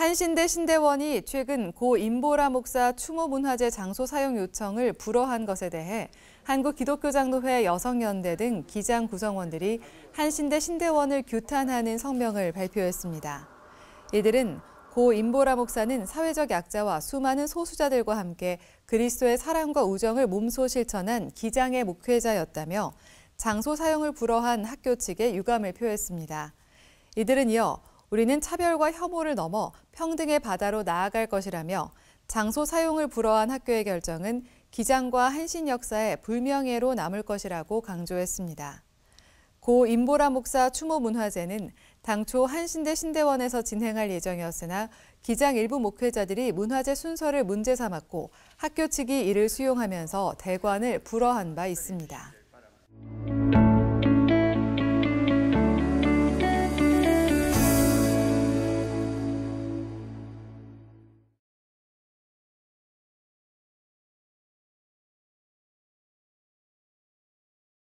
한신대 신대원이 최근 고 임보라 목사 추모 문화재 장소 사용 요청을 불허한 것에 대해 한국 기독교장로회 여성연대 등 기장 구성원들이 한신대 신대원을 규탄하는 성명을 발표했습니다. 이들은 고 임보라 목사는 사회적 약자와 수많은 소수자들과 함께 그리스도의 사랑과 우정을 몸소 실천한 기장의 목회자였다며 장소 사용을 불허한 학교 측에 유감을 표했습니다. 이들은 이어 우리는 차별과 혐오를 넘어 평등의 바다로 나아갈 것이라며 장소 사용을 불허한 학교의 결정은 기장과 한신 역사에 불명예로 남을 것이라고 강조했습니다. 고 임보라 목사 추모 문화제는 당초 한신대 신대원에서 진행할 예정이었으나 기장 일부 목회자들이 문화제 순서를 문제 삼았고 학교 측이 이를 수용하면서 대관을 불허한 바 있습니다.